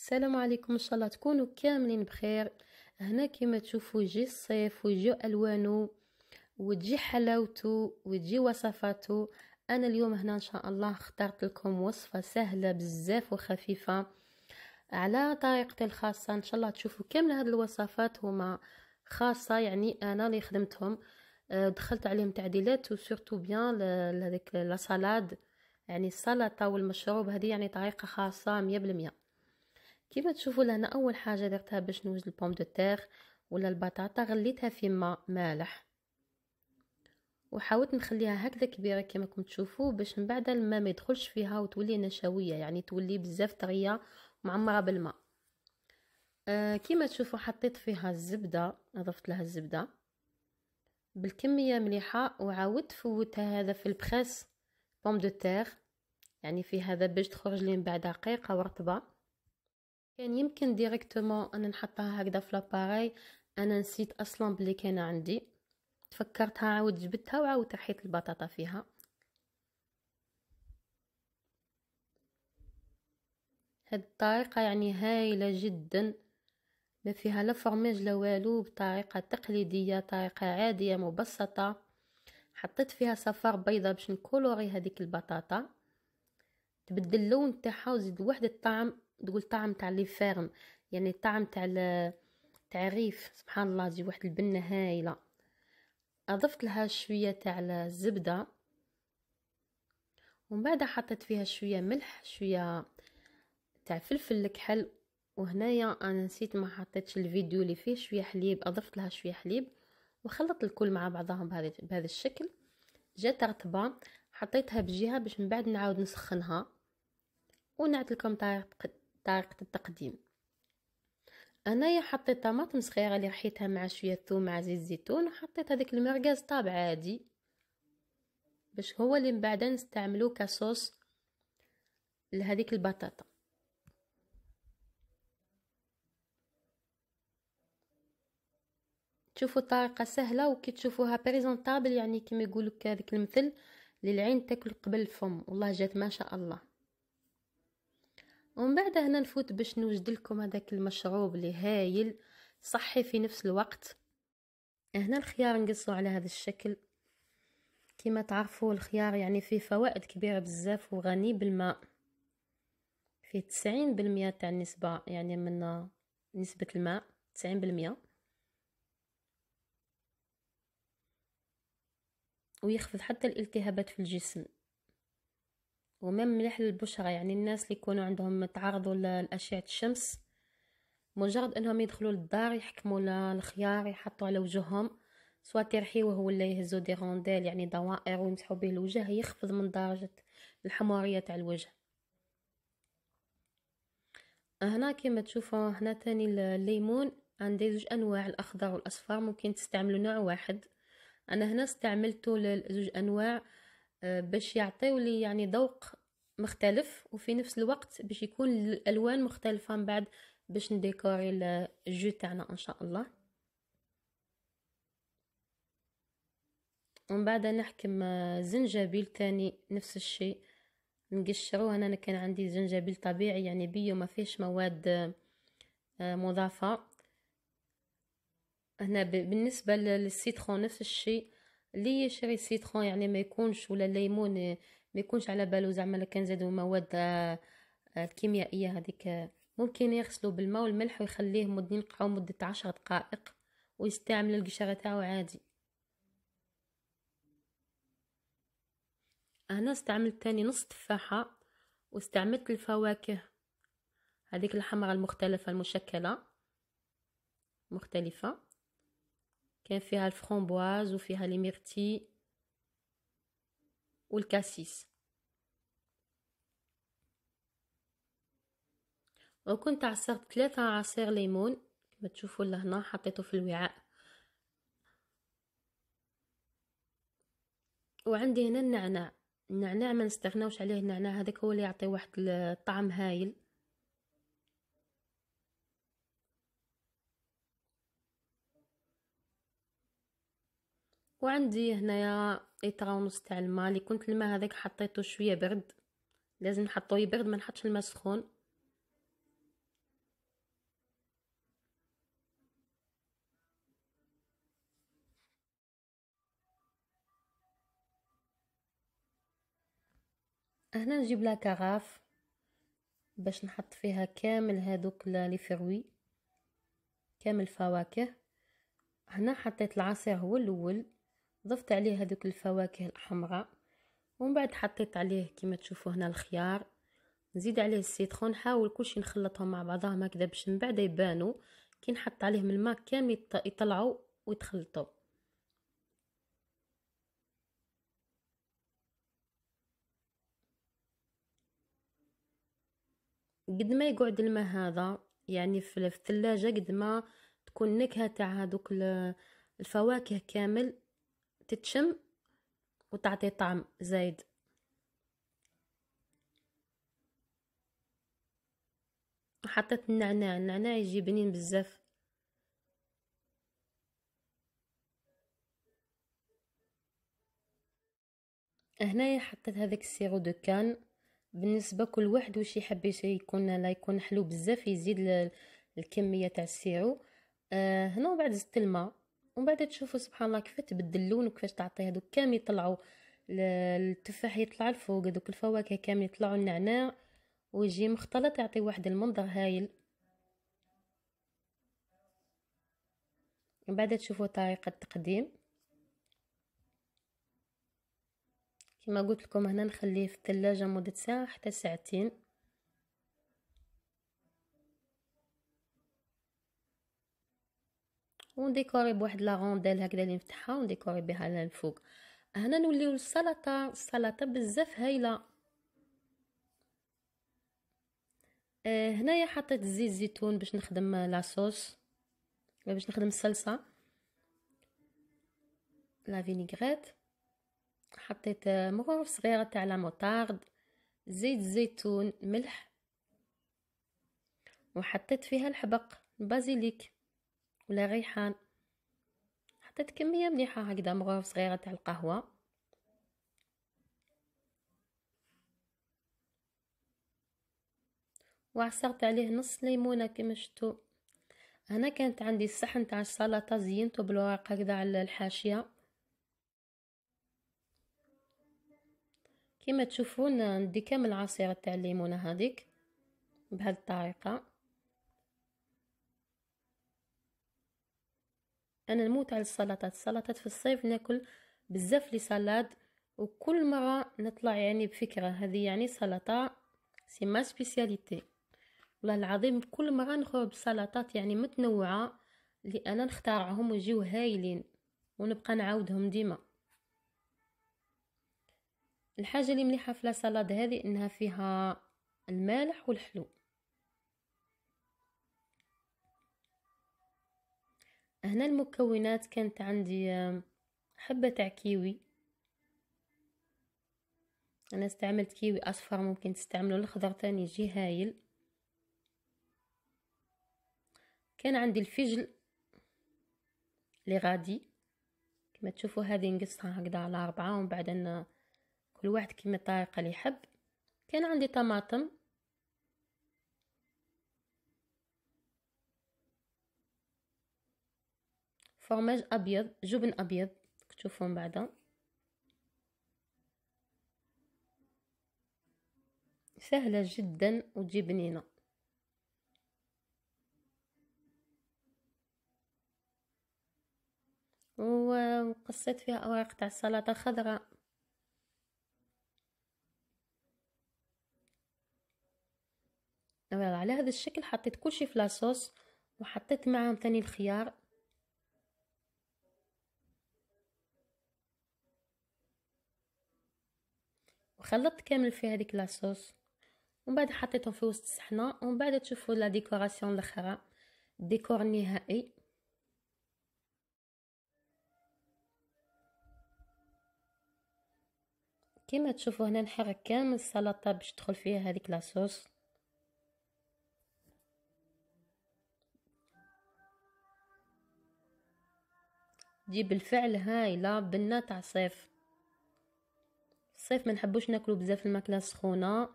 السلام عليكم ان شاء الله تكونوا كاملين بخير هنا كما تشوفوا جي الصيف ويجيو الوانه وتجي حلاوته وتجي وصفاته انا اليوم هنا ان شاء الله اخترت لكم وصفه سهله بزاف وخفيفه على طريقتي الخاصه ان شاء الله تشوفوا كامل هذه الوصفات هما خاصه يعني انا اللي خدمتهم آه، دخلت عليهم تعديلات وسورتو بيان لهذيك لا سالاد يعني السلطه والمشروب هذه يعني طريقه خاصه 100% كيما تشوفوا لهنا اول حاجه درتها باش نوجد البوم دو تيغ ولا البطاطا غليتها في ماء مالح وحاولت نخليها هكذا كبيره كما راكم تشوفوا باش من بعد الماء ما يدخلش فيها وتولي نشويه يعني تولي بزاف طريه معمره بالماء آه كما تشوفوا حطيت فيها الزبده اضفت لها الزبده بالكميه مليحه وعاودت فوتها هذا في البخاس بوم دو تيغ يعني في هذا باش تخرج لي من بعد رقيقه ورطبه كان يمكن ديريكتومون انا نحطها هكذا في لاباري انا نسيت اصلا بلي كاينه عندي تفكرتها عاود جبتها وعاود رحيت البطاطا فيها هاد الطريقه يعني هايله جدا ما فيها لا فرماج لا والو بطريقه تقليديه طريقه عاديه مبسطه حطيت فيها صفار بيضه باش نكولوري هذيك البطاطا تبدل اللون تاعها وزيد واحد الطعم تقول طعم تاع لي فيرم يعني الطعم تاع تاع الريف سبحان الله تجي واحد البنه هايله اضفت لها شويه تاع الزبده ومن بعد حطيت فيها شويه ملح شويه تاع فلفل الكحل وهنايا انا نسيت ما حطيتش الفيديو اللي فيه شويه حليب اضفت لها شويه حليب وخلطت الكل مع بعضهم بهذا بهذا الشكل جات رطبه حطيتها بجهه باش من بعد نعاود نسخنها ونعطيكم طريقه طريقة التقديم انايا حطيت طماطم صغيره اللي رحيتها مع شويه ثوم مع زيت الزيتون وحطيت هذيك المرقاز طاب عادي باش هو اللي من بعد كصوص لهذيك البطاطا تشوفوا طريقه سهله وكي تشوفوها بريزونطابل يعني كيما يقولوا هذاك المثل للعين تاكل قبل الفم والله جات ما شاء الله ومن بعد هنا نفوت باش نوجد لكم هذاك المشروب اللي هايل صحي في نفس الوقت هنا الخيار نقصو على هذا الشكل كما تعرفوا الخيار يعني فيه فوائد كبيرة بزاف وغني بالماء فيه تسعين بالمية تاع النسبة يعني من نسبة الماء تسعين بالمية ويخفض حتى الالتهابات في الجسم ومن مليح للبشرة يعني الناس اللي يكونوا عندهم تعرضوا لأشعة الشمس مجرد انهم يدخلوا للدار يحكموا الخيار يحطوا على وجههم سوا ترحيوه ولا يهزوا دي رونديل يعني دوائر ويمسحوا به الوجه يخفض من درجة الحمارية تاع الوجه هنا كما تشوفوا هنا تاني الليمون عندي زوج انواع الاخضر والاصفر ممكن تستعملوا نوع واحد انا هنا استعملتو لزوج انواع آه، باش يعطيو لي يعني ذوق مختلف وفي نفس الوقت باش يكون الالوان مختلفه من بعد باش نديكوري الجو تاعنا ان شاء الله ومن بعد نحكم آه، زنجبيل تاني نفس الشيء نقشروه انا كان عندي زنجبيل طبيعي يعني بيو ما فيش مواد آه، مضافه هنا بالنسبه للسيترون نفس الشيء اللي يشري سيترون يعني ما يكونش ولا الليمون ما يكونش على بالو زعما كان زادو مواد الكيميائيه آه، هذيك ممكن يغسلو بالماء والملح ويخليه مد ينقعو مده عشر دقائق ويستعمل القشره تاعو عادي أنا استعملت تاني نص تفاحه واستعملت الفواكه هذيك الحمرة المختلفه المشكله مختلفه كان فيها الفرامبواز وفيها لي ميرتي والكاسيس وكنت عصرت ثلاثة عصير ليمون كما تشوفوا لهنا حطيته في الوعاء وعندي هنا النعناع النعناع ما نستغناوش عليه النعناع هذاك هو اللي يعطي واحد الطعم هايل وعندي هنايا ايطرا ونص تاع الماء اللي كنت الماء هذاك حطيته شويه برد لازم نحطوه يبرد ما نحطش الماء سخون هنا نجيب لها كغاف باش نحط فيها كامل هادوك لي فروي كامل الفواكه هنا حطيت العصير هو الاول ضفت عليه هذوك الفواكه الحمراء ومن بعد حطيت عليه كما تشوفوا هنا الخيار نزيد عليه السيترون نحاول كلشي نخلطهم مع بعضهم هكذا باش من بعد يبانوا كي نحط عليهم الماء كامل يطلعوا ويتخلطوا قد ما يقعد الماء هذا يعني في الثلاجة قد ما تكون نكهة تاع هذوك الفواكه كامل تتشم وتعطي طعم زايد حطيت النعناع النعناع يجي بنين بزاف هنايا حطيت هذاك السيرو دو كان بالنسبه كل واحد واش يحب يكون لا يكون حلو بزاف يزيد الكميه تاع السيرو آه، هنا وبعد زدت الماء ومن بعد تشوفوا سبحان الله كيفاش تبدل اللون وكيفاش تعطي هذوك كامل يطلعوا التفاح يطلع الفوق هذوك الفواكه كامل يطلعوا النعناع ويجي مختلط يعطي واحد المنظر هايل من بعد تشوفوا طريقه التقديم كما قلت لكم هنا نخليه في الثلاجه مده ساعه حتى ساعتين ونديكوري بواحد لا غونديل هكذا اللي نفتحها ونديكوري بها للفوق هنا نوليو للسلطه السلطه بزاف هايله آه هنايا حطيت زيت زيتون باش نخدم لاصوص آه، باش نخدم الصلصه لا فينيغريت حطيت آه، مغرف صغيره تاع لا موطارد زيت الزيتون ملح وحطيت فيها الحبق بازيليك ولا ريحان حطيت كمية مليحة هكذا مغرف صغيرة تاع القهوة وعصرت عليه نص ليمونة كما شتو هنا كانت عندي الصحن تاع السلطة زينته بالورق هكذا على الحاشية كما تشوفون ندي كامل عصير تاع الليمونة هذيك بهالطريقة انا نموت على السلطات السلطات في الصيف ناكل بزاف لي سلاد وكل مره نطلع يعني بفكره هذه يعني سلطه سي ما سبيسياليتي والله العظيم كل مره نخرج بسلطات يعني متنوعه اللي انا نختارعهم ويجيو هايلين ونبقى نعاودهم ديما الحاجه اللي مليحه في لا هذه انها فيها المالح والحلو هنا المكونات كانت عندي حبة تاع كيوي انا استعملت كيوي اصفر ممكن تستعملوا الخضر تاني يجي هايل كان عندي الفجل اللي غادي كما تشوفوا هذه نقصها هكذا على أربعة ومن بعد كل واحد كيما الطريقة اللي يحب كان عندي طماطم فرماج ابيض جبن ابيض تشوفون بعدا سهله جدا وتجي بنينه وقصيت فيها اوراق تاع السلطه خضراء على هذا الشكل حطيت كل شيء في لاصوص وحطيت معاهم ثاني الخيار خلطت كامل فيه هذيك لاصوص ومن بعد حطيتهم في وسط الصحنه ومن بعد تشوفوا لا ديكوراسيون الاخرى الديكور النهائي كما تشوفوا هنا نحرك كامل السلطه باش تدخل فيها هذيك لاصوص تجي بالفعل هايله تاع صيف الصيف ما نحبوش ناكلو بزاف الماكله السخونه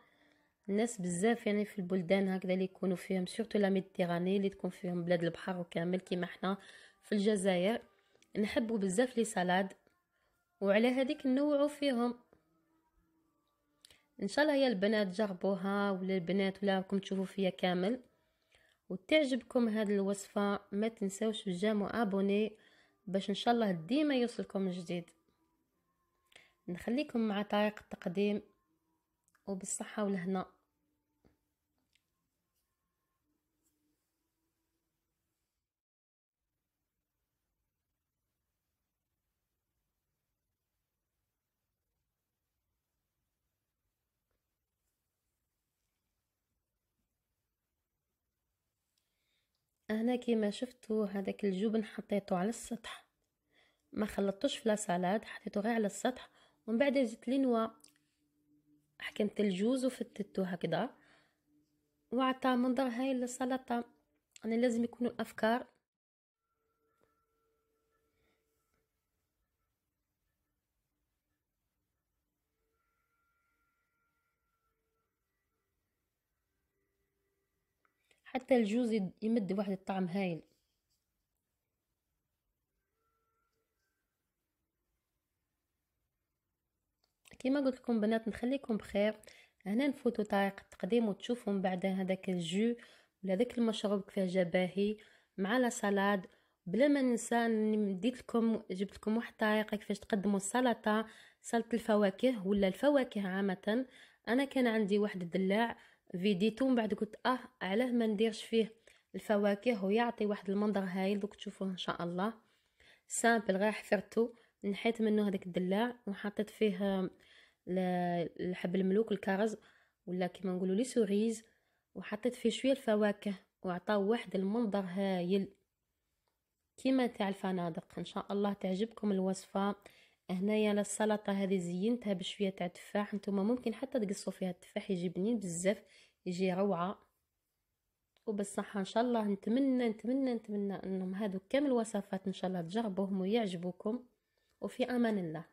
الناس بزاف يعني في البلدان هكذا اللي يكونوا فيهم سورتو لا ميديتيراني اللي تكون فيهم بلاد البحر وكامل كيما حنا في الجزائر نحبوا بزاف لي سالاد وعلى هذيك نوعوا فيهم ان شاء الله يا البنات جربوها ولا البنات ولا راكم تشوفوا فيا كامل وتعجبكم هاد الوصفه ما تنساوش بالجام وابوني باش ان شاء الله ديما يوصلكم جديد نخليكم مع طريق التقديم وبالصحة والهنا هنا كيما شفتوا هذاك الجبن حطيته على السطح ما خلطتوش في لا سالاد حطيته غير على السطح ومن بعد جت لينوا حكمت الجوز وفتتو هكذا وعطى منظر هاي السلطة أنا لازم يكونوا الأفكار حتى الجوز يمد واحد الطعم هايل كما قلت لكم بنات نخليكم بخير هنا نفوتوا طريقه التقديم وتشوفوا من بعد هذاك الجو ولا ذاك المشروب كيفاه جا باهي مع لا سلاد بلا ما ننسى نديت لكم جبت لكم واحد الطريقه كيفاش تقدموا السلطه سلطه الفواكه ولا الفواكه عامه انا كان عندي واحد الدلاع فيديتو من بعد قلت اه علاه ما نديرش فيه الفواكه ويعطي واحد المنظر هايل دوك تشوفوه ان شاء الله سامبل غير حفرته نحيت منه هذاك الدلاع وحطيت فيه لحب الملوك الكرز ولا كيما نقولوا لي سوريز وحطيت فيه شويه الفواكه وعطاو واحد المنظر هايل كيما تاع الفنادق ان شاء الله تعجبكم الوصفه هنايا للسلطه هذه زينتها بشويه تاع التفاح نتوما ممكن حتى تقصوا فيها التفاح يجي بنين بزاف يجي روعه وبالصحة إن شاء الله نتمنى نتمنى نتمنى أنهم هادو كامل وصفات إن شاء الله تجربوهم ويعجبوكم وفي أمان الله